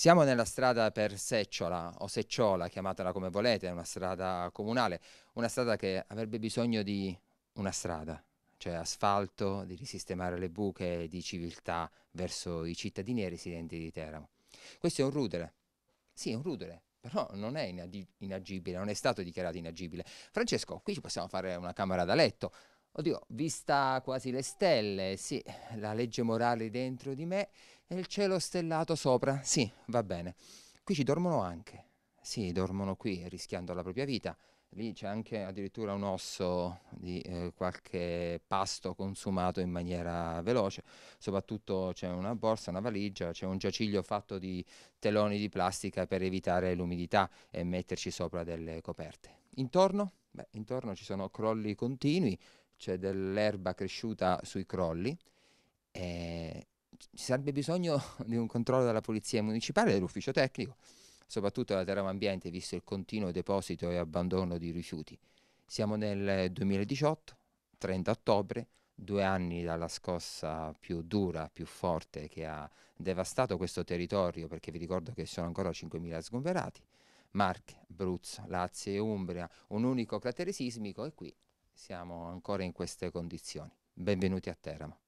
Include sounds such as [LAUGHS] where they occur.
Siamo nella strada per Secciola o Secciola, chiamatela come volete, è una strada comunale, una strada che avrebbe bisogno di una strada, cioè asfalto, di risistemare le buche di civiltà verso i cittadini e i residenti di Teramo. Questo è un rudere, sì è un rudere, però non è inagibile, non è stato dichiarato inagibile. Francesco, qui ci possiamo fare una camera da letto, Oddio, vista quasi le stelle, sì, la legge morale dentro di me e il cielo stellato sopra, sì, va bene. Qui ci dormono anche, sì, dormono qui rischiando la propria vita. Lì c'è anche addirittura un osso di eh, qualche pasto consumato in maniera veloce, soprattutto c'è una borsa, una valigia, c'è un giaciglio fatto di teloni di plastica per evitare l'umidità e metterci sopra delle coperte. Intorno? Beh, intorno ci sono crolli continui, cioè dell'erba cresciuta sui crolli. Eh, ci sarebbe bisogno [LAUGHS] di un controllo della Polizia Municipale dell'Ufficio Tecnico, soprattutto della Terra Ambiente, visto il continuo deposito e abbandono di rifiuti. Siamo nel 2018, 30 ottobre, due anni dalla scossa più dura, più forte che ha devastato questo territorio, perché vi ricordo che sono ancora 5.000 sgomberati, Marche, Bruzzo, Lazio e Umbria, un unico cratere sismico e qui siamo ancora in queste condizioni. Benvenuti a Teramo.